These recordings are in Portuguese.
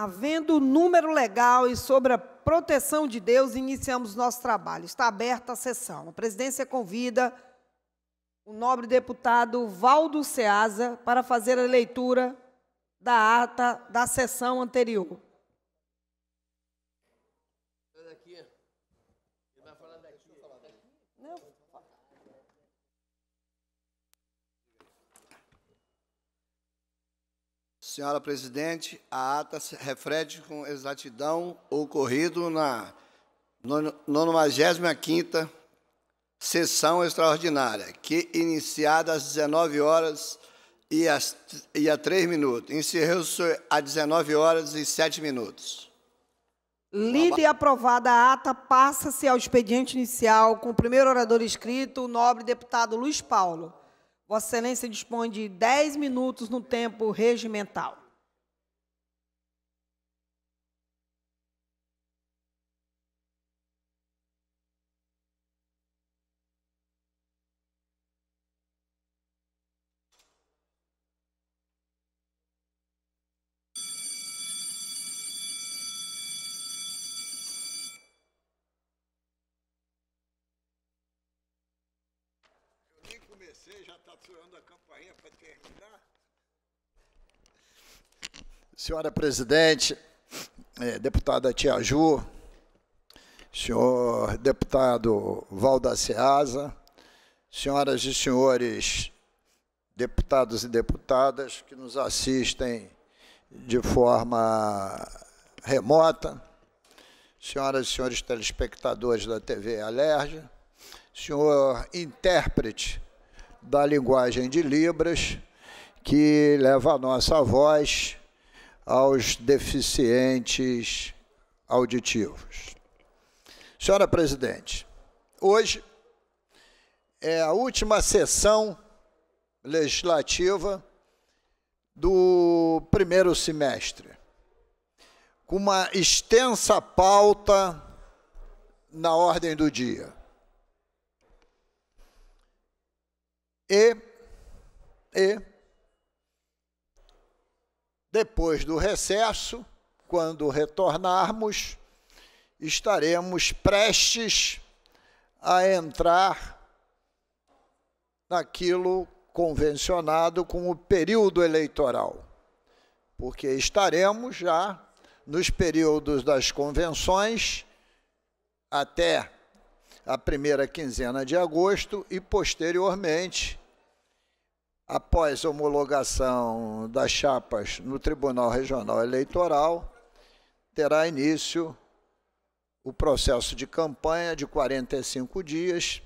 Havendo número legal e sobre a proteção de Deus, iniciamos nosso trabalho. Está aberta a sessão. A presidência convida o nobre deputado Valdo Ceasa para fazer a leitura da ata da sessão anterior. Senhora presidente, a ata reflete com exatidão o ocorrido na 95ª sessão extraordinária, que, iniciada às 19 horas e, às, e a 3 minutos, encerrou-se às 19 horas e 7 minutos. Lida e aprovada a ata, passa-se ao expediente inicial com o primeiro orador escrito, o nobre deputado Luiz Paulo. Vossa Excelência dispõe de 10 minutos no tempo regimental. a campainha para terminar. Senhora presidente, é, deputada Tia Ju, senhor deputado Valda Seasa, senhoras e senhores deputados e deputadas que nos assistem de forma remota, senhoras e senhores telespectadores da TV Alerj, senhor intérprete da linguagem de Libras, que leva a nossa voz aos deficientes auditivos. Senhora presidente, hoje é a última sessão legislativa do primeiro semestre, com uma extensa pauta na ordem do dia. E, e depois do recesso, quando retornarmos, estaremos prestes a entrar naquilo convencionado com o período eleitoral, porque estaremos já nos períodos das convenções até a primeira quinzena de agosto e posteriormente após homologação das chapas no Tribunal Regional Eleitoral, terá início o processo de campanha de 45 dias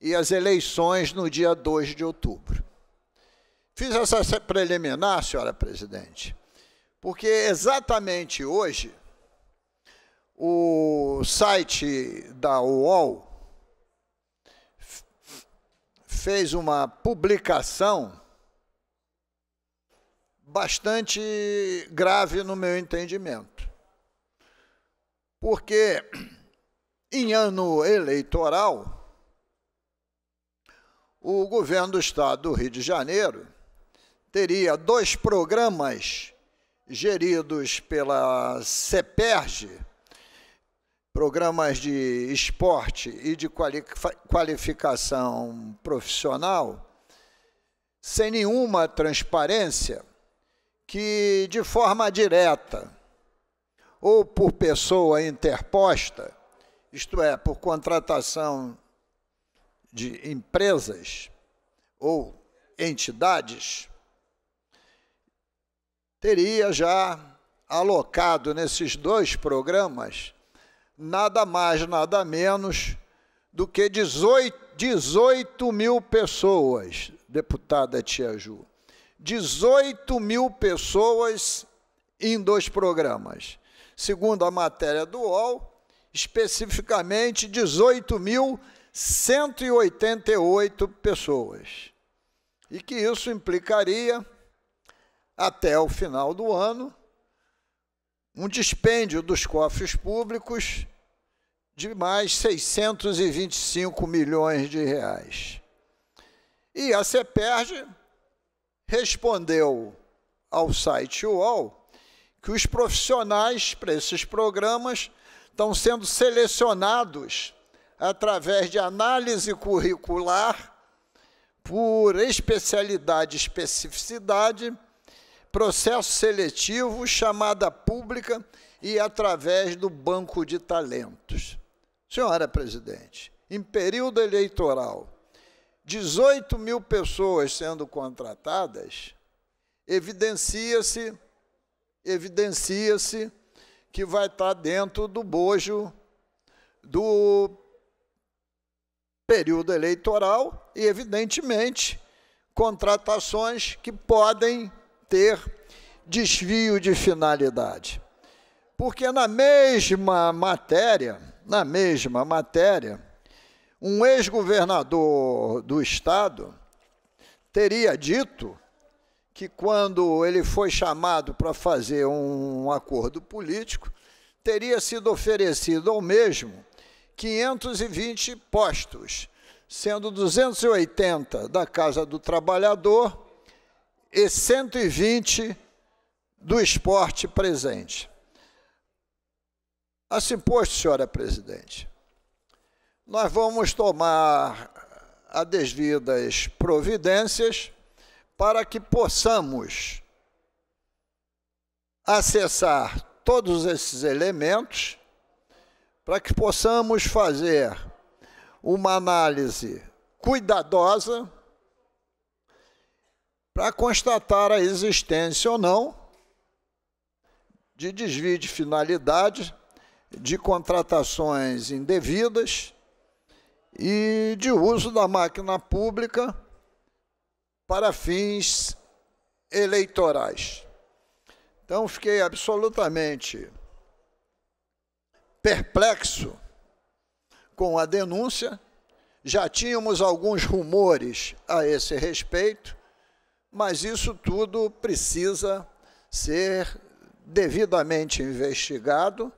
e as eleições no dia 2 de outubro. Fiz essa preliminar, senhora presidente, porque exatamente hoje o site da UOL fez uma publicação bastante grave no meu entendimento. Porque em ano eleitoral, o governo do estado do Rio de Janeiro teria dois programas geridos pela CEPERG, programas de esporte e de qualificação profissional sem nenhuma transparência que de forma direta ou por pessoa interposta, isto é, por contratação de empresas ou entidades, teria já alocado nesses dois programas nada mais, nada menos do que 18, 18 mil pessoas, deputada Tia Ju. 18 mil pessoas em dois programas. Segundo a matéria do UOL, especificamente 18.188 pessoas. E que isso implicaria, até o final do ano, um dispêndio dos cofres públicos de mais 625 milhões de reais. E a CEPERJ respondeu ao site UOL que os profissionais para esses programas estão sendo selecionados através de análise curricular por especialidade e especificidade, processo seletivo, chamada pública e através do banco de talentos. Senhora presidente, em período eleitoral, 18 mil pessoas sendo contratadas, evidencia-se evidencia que vai estar tá dentro do bojo do período eleitoral e, evidentemente, contratações que podem ter desvio de finalidade. Porque na mesma matéria na mesma matéria, um ex-governador do estado teria dito que quando ele foi chamado para fazer um acordo político, teria sido oferecido ao mesmo 520 postos, sendo 280 da Casa do Trabalhador e 120 do esporte presente. Assim, posto, senhora presidente, nós vamos tomar as devidas providências para que possamos acessar todos esses elementos, para que possamos fazer uma análise cuidadosa para constatar a existência ou não de desvio de finalidade de contratações indevidas e de uso da máquina pública para fins eleitorais. Então, fiquei absolutamente perplexo com a denúncia. Já tínhamos alguns rumores a esse respeito, mas isso tudo precisa ser devidamente investigado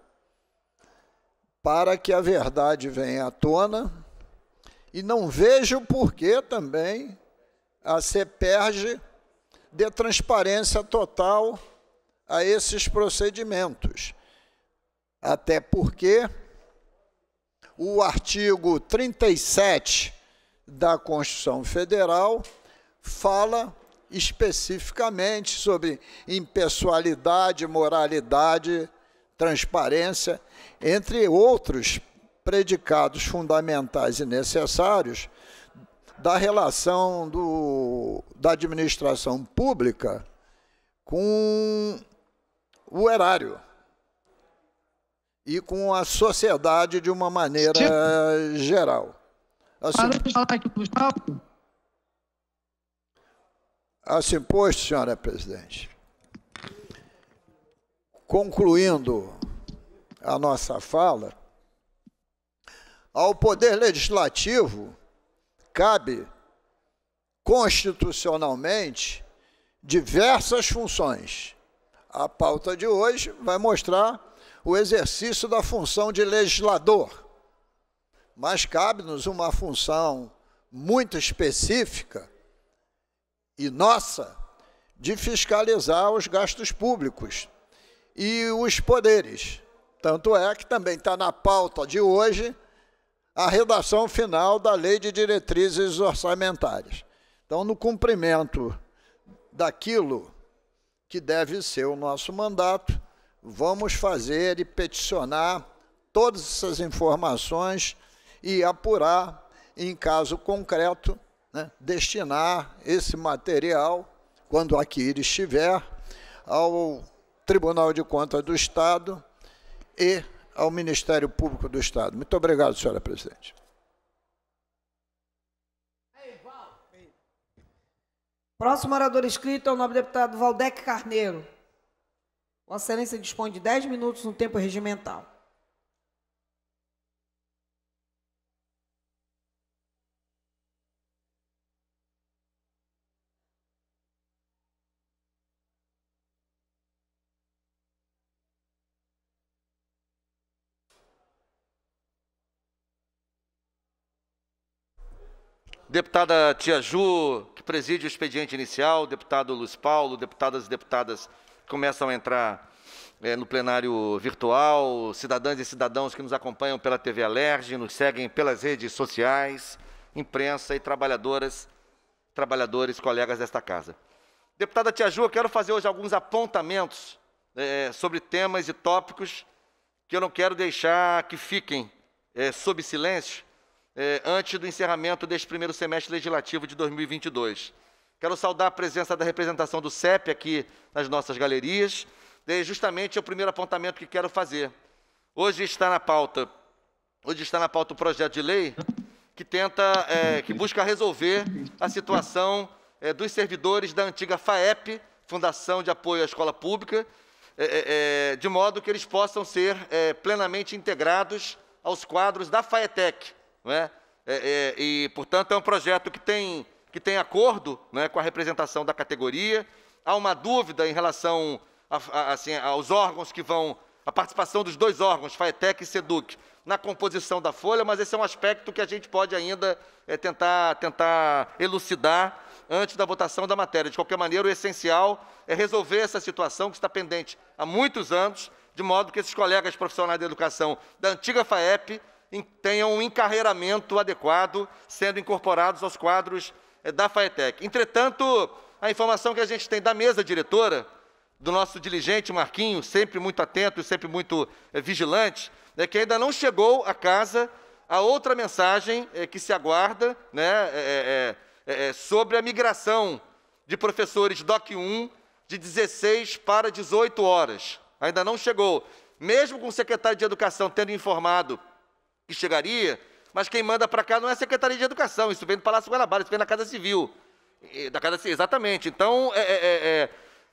para que a verdade venha à tona e não vejo por que também a CEPERG dê transparência total a esses procedimentos. Até porque o artigo 37 da Constituição Federal fala especificamente sobre impessoalidade, moralidade, transparência entre outros predicados fundamentais e necessários da relação do, da administração pública com o erário e com a sociedade de uma maneira tipo? geral. Assim, Parou de falar aqui, Estado. Assim, pois, senhora presidente. Concluindo a nossa fala, ao Poder Legislativo cabe constitucionalmente diversas funções. A pauta de hoje vai mostrar o exercício da função de legislador, mas cabe-nos uma função muito específica e nossa de fiscalizar os gastos públicos e os poderes tanto é que também está na pauta de hoje a redação final da Lei de Diretrizes Orçamentárias. Então, no cumprimento daquilo que deve ser o nosso mandato, vamos fazer e peticionar todas essas informações e apurar, em caso concreto, né, destinar esse material, quando aqui ele estiver, ao Tribunal de Contas do Estado e ao Ministério Público do Estado. Muito obrigado, senhora presidente. Próximo orador escrito é o nobre deputado Valdec Carneiro. Vossa Excelência dispõe de 10 minutos no tempo regimental. deputada Tia Ju, que preside o expediente inicial, deputado Luiz Paulo, deputadas e deputadas que começam a entrar é, no plenário virtual, cidadãs e cidadãos que nos acompanham pela TV Alerj, nos seguem pelas redes sociais, imprensa e trabalhadoras, trabalhadores, colegas desta casa. Deputada Tia Ju, eu quero fazer hoje alguns apontamentos é, sobre temas e tópicos que eu não quero deixar que fiquem é, sob silêncio, eh, antes do encerramento deste primeiro semestre legislativo de 2022. Quero saudar a presença da representação do CEP aqui nas nossas galerias. E justamente é o primeiro apontamento que quero fazer. Hoje está na pauta, hoje está na pauta o projeto de lei que tenta, é, que busca resolver a situação é, dos servidores da antiga FAEP, Fundação de Apoio à Escola Pública, é, é, é de modo que eles possam ser plenamente integrados aos quadros da FAETEC, né? É, é, e, portanto, é um projeto que tem, que tem acordo né, com a representação da categoria. Há uma dúvida em relação a, a, assim, aos órgãos que vão. a participação dos dois órgãos, FAETEC e SEDUC, na composição da folha, mas esse é um aspecto que a gente pode ainda é, tentar, tentar elucidar antes da votação da matéria. De qualquer maneira, o essencial é resolver essa situação que está pendente há muitos anos, de modo que esses colegas profissionais da educação da antiga FAEP tenham um encarreiramento adequado, sendo incorporados aos quadros eh, da FAETEC. Entretanto, a informação que a gente tem da mesa diretora, do nosso diligente Marquinho, sempre muito atento e sempre muito é, vigilante, é que ainda não chegou à casa a outra mensagem é, que se aguarda né, é, sobre a migração de professores DOC 1 de 16 para 18 horas. Ainda não chegou. Mesmo com o secretário de Educação tendo informado que chegaria, mas quem manda para cá não é a Secretaria de Educação, isso vem do Palácio Guanabara, isso vem da Casa Civil. Da Casa Civil, exatamente. Então, é, é, é, é,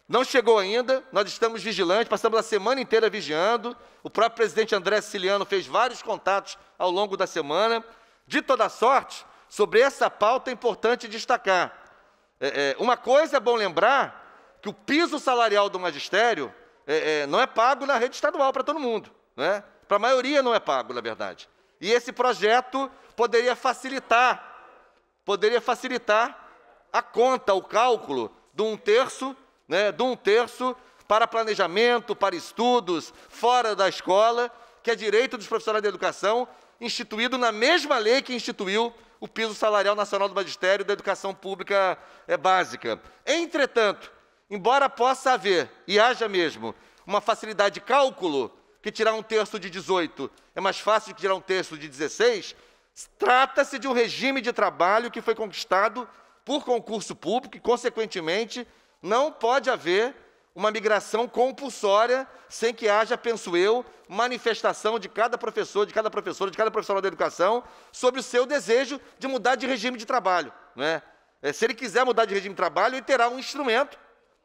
não chegou ainda, nós estamos vigilantes, passamos a semana inteira vigiando. O próprio presidente André Siciliano fez vários contatos ao longo da semana. De toda sorte, sobre essa pauta é importante destacar. É, é, uma coisa é bom lembrar que o piso salarial do magistério não é pago na rede estadual para todo mundo. Né? Para a maioria não é pago, na verdade. E esse projeto poderia facilitar, poderia facilitar a conta, o cálculo de um terço, né, de um terço para planejamento, para estudos, fora da escola, que é direito dos profissionais da educação, instituído na mesma lei que instituiu o piso salarial nacional do magistério da educação pública é, básica. Entretanto, embora possa haver, e haja mesmo, uma facilidade de cálculo que tirar um texto de 18 é mais fácil que tirar um texto de 16, trata-se de um regime de trabalho que foi conquistado por concurso público e, consequentemente, não pode haver uma migração compulsória sem que haja, penso eu, manifestação de cada professor, de cada professora, de cada profissional da educação sobre o seu desejo de mudar de regime de trabalho. É? É, se ele quiser mudar de regime de trabalho, ele terá um instrumento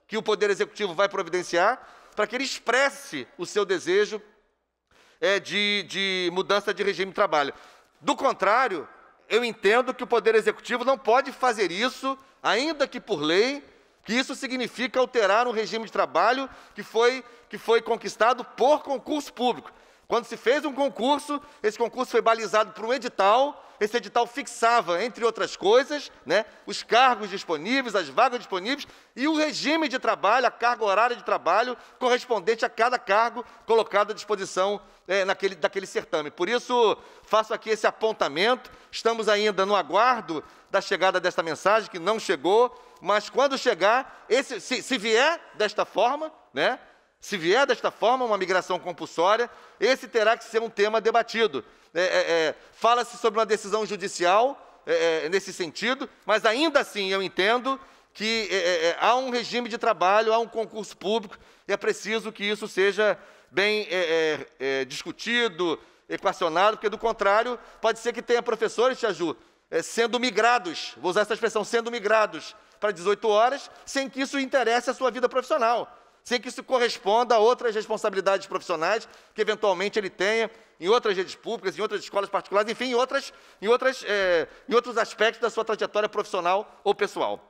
que o Poder Executivo vai providenciar para que ele expresse o seu desejo é, de, de mudança de regime de trabalho. Do contrário, eu entendo que o Poder Executivo não pode fazer isso, ainda que por lei, que isso significa alterar um regime de trabalho que foi, que foi conquistado por concurso público. Quando se fez um concurso, esse concurso foi balizado por um edital, esse edital fixava, entre outras coisas, né, os cargos disponíveis, as vagas disponíveis e o regime de trabalho, a carga horária de trabalho correspondente a cada cargo colocado à disposição é, naquele, daquele certame. Por isso, faço aqui esse apontamento. Estamos ainda no aguardo da chegada desta mensagem, que não chegou, mas quando chegar, esse, se, se vier desta forma, né, se vier desta forma uma migração compulsória, esse terá que ser um tema debatido. É, é, é, Fala-se sobre uma decisão judicial é, é, nesse sentido, mas ainda assim eu entendo que é, há um regime de trabalho, há um concurso público, e é preciso que isso seja bem discutido, equacionado, porque do contrário, pode ser que tenha professores, Tia Ju, sendo migrados, vou usar essa expressão, sendo migrados para 18 horas, sem que isso interesse a sua vida profissional sem que isso corresponda a outras responsabilidades profissionais que eventualmente ele tenha em outras redes públicas, em outras escolas particulares, enfim, em, outras, em, outras, é, em outros aspectos da sua trajetória profissional ou pessoal.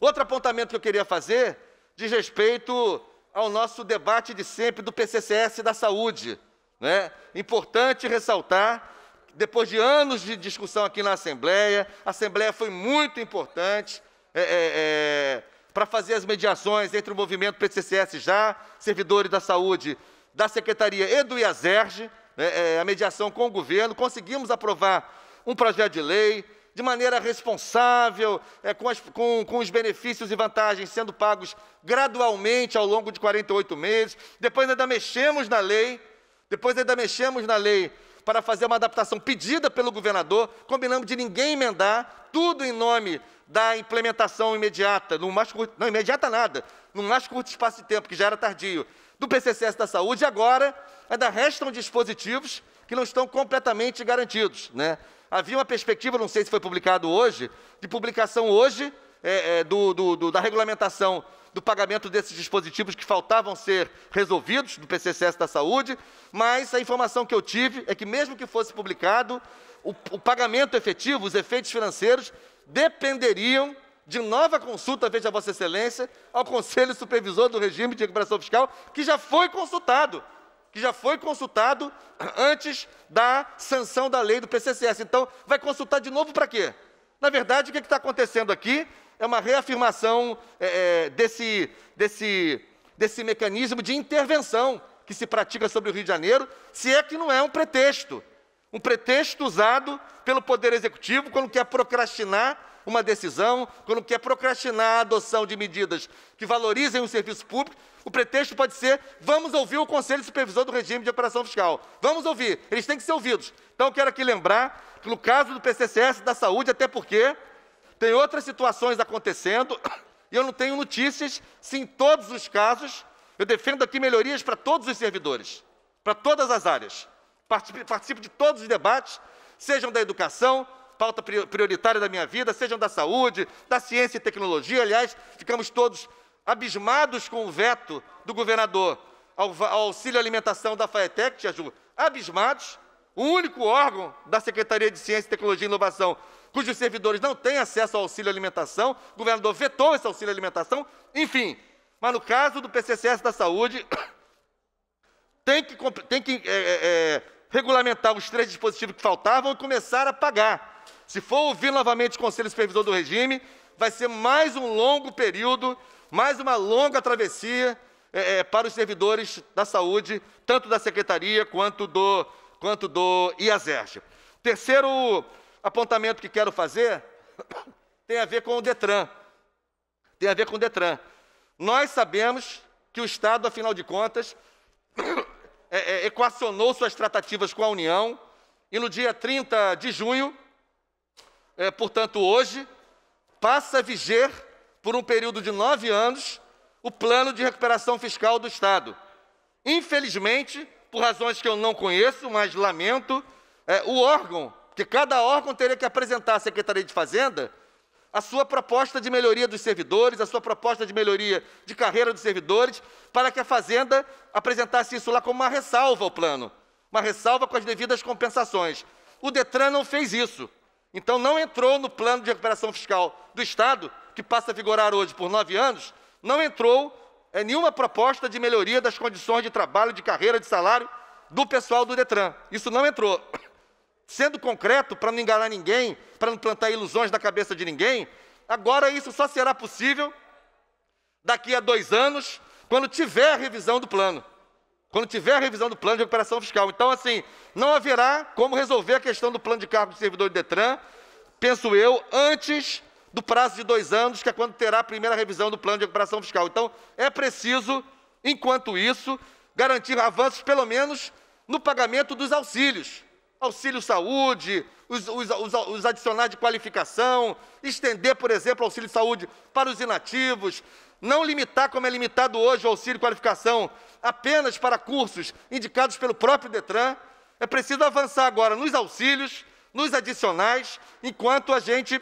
Outro apontamento que eu queria fazer diz respeito ao nosso debate de sempre do PCCS da saúde. Né? Importante ressaltar, depois de anos de discussão aqui na Assembleia, a Assembleia foi muito importante. É, é, para fazer as mediações entre o movimento PCCS já, servidores da saúde, da Secretaria e do IASERJ, é, né, é, a mediação com o governo, conseguimos aprovar um projeto de lei, de maneira responsável, é, com, as, com, com, os benefícios e vantagens sendo pagos gradualmente ao longo de 48 meses. Depois ainda mexemos na lei, depois ainda mexemos na lei para fazer uma adaptação pedida pelo governador, combinamos de ninguém emendar, tudo em nome da implementação imediata, no mais curto, não imediata nada, no mais curto espaço de tempo, que já era tardio, do PCCS da saúde, e agora ainda restam dispositivos que não estão completamente garantidos. Né? Havia uma perspectiva, não sei se foi publicado hoje, de publicação hoje é, é, do, do, do, da regulamentação do pagamento desses dispositivos que faltavam ser resolvidos do PCCS da Saúde, mas a informação que eu tive é que, mesmo que fosse publicado, o, o pagamento efetivo, os efeitos financeiros, dependeriam de nova consulta, veja Vossa Excelência, ao Conselho Supervisor do Regime de Recuperação Fiscal, que já foi consultado, que já foi consultado antes da sanção da lei do PCCS. Então, vai consultar de novo para quê? Na verdade, o que é está acontecendo aqui é uma reafirmação é, é, desse, desse, desse mecanismo de intervenção que se pratica sobre o Rio de Janeiro, se é que não é um pretexto. Um pretexto usado pelo Poder Executivo quando quer procrastinar uma decisão, quando quer procrastinar a adoção de medidas que valorizem o serviço público. O pretexto pode ser: vamos ouvir o Conselho Supervisor do Regime de Operação Fiscal. Vamos ouvir, eles têm que ser ouvidos. Então, eu quero aqui lembrar que no caso do PCCS da saúde, até porque tem outras situações acontecendo e eu não tenho notícias se em todos os casos eu defendo aqui melhorias para todos os servidores, para todas as áreas. Participo de todos os debates, sejam da educação, pauta prioritária da minha vida, sejam da saúde, da ciência e tecnologia. Aliás, ficamos todos abismados com o veto do governador ao, auxílio alimentação da FAETEC, Tia Ju, abismados. O único órgão da Secretaria de Ciência, Tecnologia e Inovação cujos servidores não têm acesso ao auxílio alimentação, o governador vetou esse auxílio alimentação, enfim. Mas no caso do PCCS da Saúde, tem que, tem que é, é, é, regulamentar os três dispositivos que faltavam e começar a pagar. Se for ouvir novamente o Conselho Supervisor do Regime, vai ser mais um longo período, mais uma longa travessia é, é para os servidores da saúde, tanto da Secretaria quanto do, quanto do IASERJ. Terceiro apontamento que quero fazer tem a ver com o Detran. Tem a ver com o Detran. Nós sabemos que o Estado, afinal de contas, é, é, equacionou suas tratativas com a União e no dia 30 de junho, é, portanto hoje, passa a viger por um período de nove anos o plano de recuperação fiscal do Estado. Infelizmente, por razões que eu não conheço, mas lamento, é, o órgão que cada órgão teria que apresentar à Secretaria de Fazenda a sua proposta de melhoria dos servidores, a sua proposta de melhoria de carreira dos servidores, para que a Fazenda apresentasse isso lá como uma ressalva ao plano, uma ressalva com as devidas compensações. O Detran não fez isso. Então, não entrou no plano de recuperação fiscal do Estado, que passa a vigorar hoje por nove anos, não entrou é, nenhuma proposta de melhoria das condições de trabalho, de carreira, de salário do pessoal do Detran. Isso não entrou sendo concreto para não enganar ninguém, para não plantar ilusões na cabeça de ninguém. Agora isso só será possível daqui a dois anos, quando tiver a revisão do plano. Quando tiver a revisão do plano de recuperação fiscal. Então, assim, não haverá como resolver a questão do plano de cargo do servidor de Detran, penso eu, antes do prazo de dois anos, que é quando terá a primeira revisão do plano de recuperação fiscal. Então, é preciso, enquanto isso, garantir avanços, pelo menos, no pagamento dos auxílios auxílio saúde, os, os, os, os, adicionais de qualificação, estender, por exemplo, o auxílio saúde para os inativos, não limitar como é limitado hoje o auxílio qualificação apenas para cursos indicados pelo próprio Detran. É preciso avançar agora nos auxílios, nos adicionais, enquanto a gente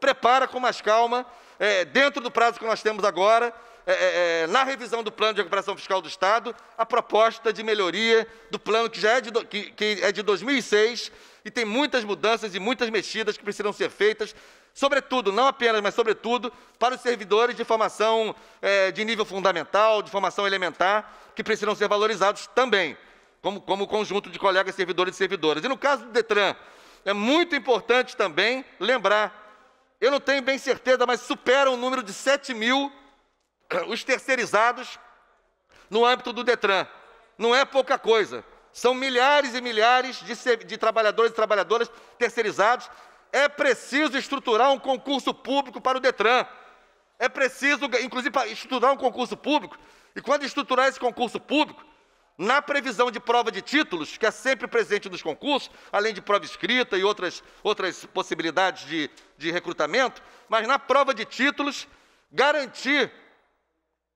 prepara com mais calma, é, dentro do prazo que nós temos agora, é, é, é, na revisão do plano de recuperação fiscal do Estado, a proposta de melhoria do plano que já é de, que, que é de 2006 e tem muitas mudanças e muitas mexidas que precisam ser feitas, sobretudo, não apenas, mas sobretudo, para os servidores de formação é, de nível fundamental, de formação elementar, que precisam ser valorizados também, como, como conjunto de colegas servidores e servidoras. E no caso do DETRAN, é muito importante também lembrar, eu não tenho bem certeza, mas supera o um número de 7 mil os terceirizados no âmbito do Detran. Não é pouca coisa. São milhares e milhares de, de trabalhadores e trabalhadoras terceirizados. É preciso estruturar um concurso público para o Detran. É preciso, inclusive, estruturar um concurso público. E quando estruturar esse concurso público, na previsão de prova de títulos, que é sempre presente nos concursos, além de prova escrita e outras, outras possibilidades de, de recrutamento, mas na prova de títulos, garantir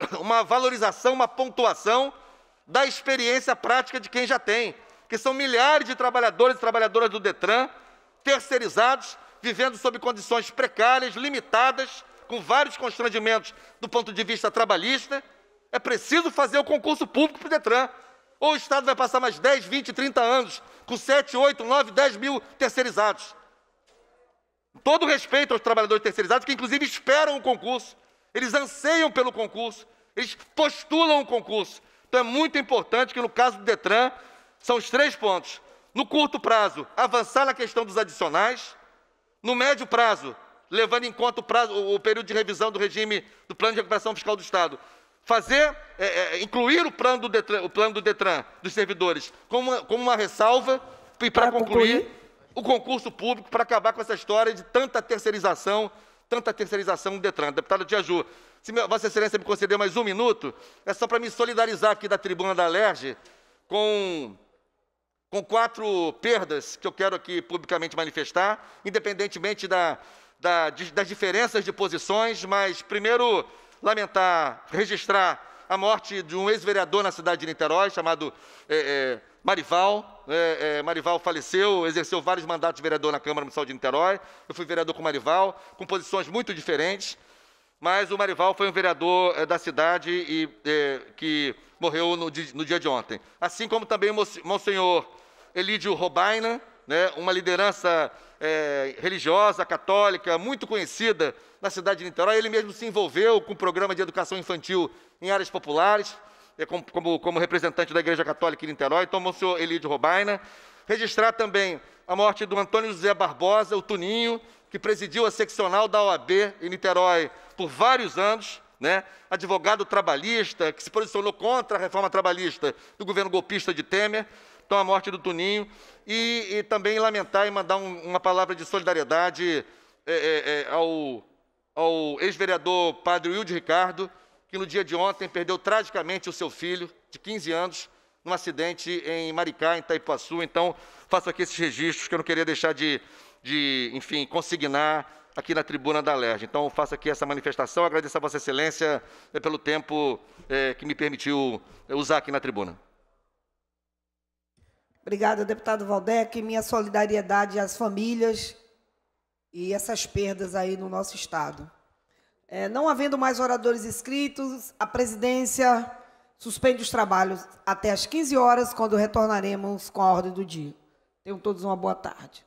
uma valorização, uma pontuação da experiência prática de quem já tem, que são milhares de trabalhadores e trabalhadoras do Detran, terceirizados, vivendo sob condições precárias, limitadas, com vários constrangimentos do ponto de vista trabalhista. É preciso fazer o concurso público para o Detran. Ou o Estado vai passar mais 10, 20, 30 anos com 7, 8, 9, 10 mil terceirizados. Todo respeito aos trabalhadores terceirizados, que inclusive esperam o concurso, eles anseiam pelo concurso, eles postulam o concurso. Então é muito importante que, no caso do Detran, são os três pontos. No curto prazo, avançar na questão dos adicionais. No médio prazo, levando em conta o, prazo, o período de revisão do regime do Plano de Recuperação Fiscal do Estado. Fazer, é, é, incluir o plano, do Detran, o plano do Detran, dos servidores, como uma, como uma ressalva, e para concluir, concluir, o concurso público, para acabar com essa história de tanta terceirização tanta terceirização do Detran. deputado Tiaju, se Vossa Excelência me conceder mais um minuto, é só para me solidarizar aqui da tribuna da Alerj com, com quatro perdas que eu quero aqui publicamente manifestar, independentemente da, da, das diferenças de posições, mas primeiro lamentar, registrar a morte de um ex-vereador na cidade de Niterói, chamado é, é, Marival. É, é, Marival faleceu, exerceu vários mandatos de vereador na Câmara Municipal de Niterói. Eu fui vereador com Marival, com posições muito diferentes. Mas o Marival foi um vereador é, da cidade e é, que morreu no, no, dia de ontem. Assim como também o Monsenhor Elídio Robaina, né, uma liderança é, religiosa, católica, muito conhecida na cidade de Niterói. Ele mesmo se envolveu com o programa de educação infantil em áreas populares, é, como, como, como representante da Igreja Católica em Niterói, então, senhor Elidio Robaina. Registrar também a morte do Antônio José Barbosa, o Tuninho, que presidiu a seccional da OAB em Niterói por vários anos, né? advogado trabalhista, que se posicionou contra a reforma trabalhista do governo golpista de Temer. Então, a morte do Tuninho. E, e também lamentar e mandar um, uma palavra de solidariedade é, é, é, ao, ao ex-vereador padre Wilde Ricardo, que no dia de ontem perdeu tragicamente o seu filho, de 15 anos, num acidente em Maricá, em Itaipuaçu. Então, faço aqui esses registros que eu não queria deixar de, de enfim, consignar aqui na tribuna da LERJ. Então, faço aqui essa manifestação, agradeço a Vossa Excelência é, pelo tempo é, que me permitiu usar aqui na tribuna. Obrigada, deputado Valdec. Minha solidariedade às famílias e essas perdas aí no nosso Estado. É, não havendo mais oradores inscritos, a presidência suspende os trabalhos até às 15 horas, quando retornaremos com a ordem do dia. Tenham todos uma boa tarde.